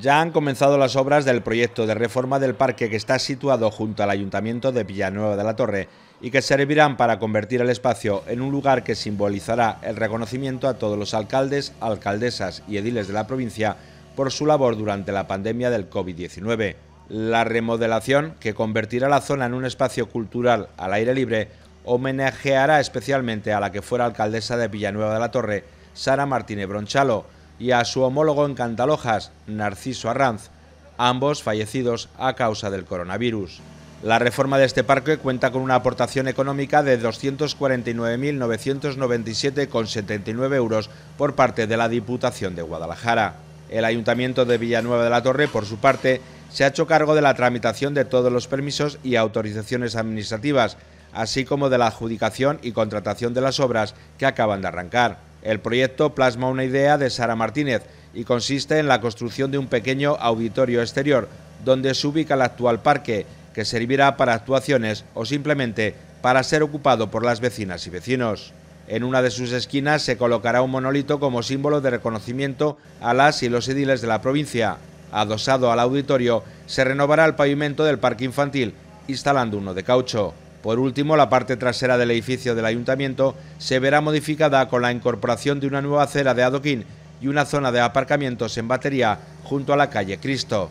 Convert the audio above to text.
Ya han comenzado las obras del proyecto de reforma del parque que está situado junto al Ayuntamiento de Villanueva de la Torre y que servirán para convertir el espacio en un lugar que simbolizará el reconocimiento a todos los alcaldes, alcaldesas y ediles de la provincia por su labor durante la pandemia del COVID-19. La remodelación, que convertirá la zona en un espacio cultural al aire libre, homenajeará especialmente a la que fuera alcaldesa de Villanueva de la Torre, Sara Martínez Bronchalo, y a su homólogo en Cantalojas, Narciso Arranz, ambos fallecidos a causa del coronavirus. La reforma de este parque cuenta con una aportación económica de 249.997,79 euros por parte de la Diputación de Guadalajara. El Ayuntamiento de Villanueva de la Torre, por su parte, se ha hecho cargo de la tramitación de todos los permisos y autorizaciones administrativas, así como de la adjudicación y contratación de las obras que acaban de arrancar. El proyecto plasma una idea de Sara Martínez y consiste en la construcción de un pequeño auditorio exterior donde se ubica el actual parque, que servirá para actuaciones o simplemente para ser ocupado por las vecinas y vecinos. En una de sus esquinas se colocará un monolito como símbolo de reconocimiento a las y los ediles de la provincia. Adosado al auditorio, se renovará el pavimento del parque infantil, instalando uno de caucho. Por último, la parte trasera del edificio del ayuntamiento se verá modificada con la incorporación de una nueva acera de adoquín y una zona de aparcamientos en batería junto a la calle Cristo.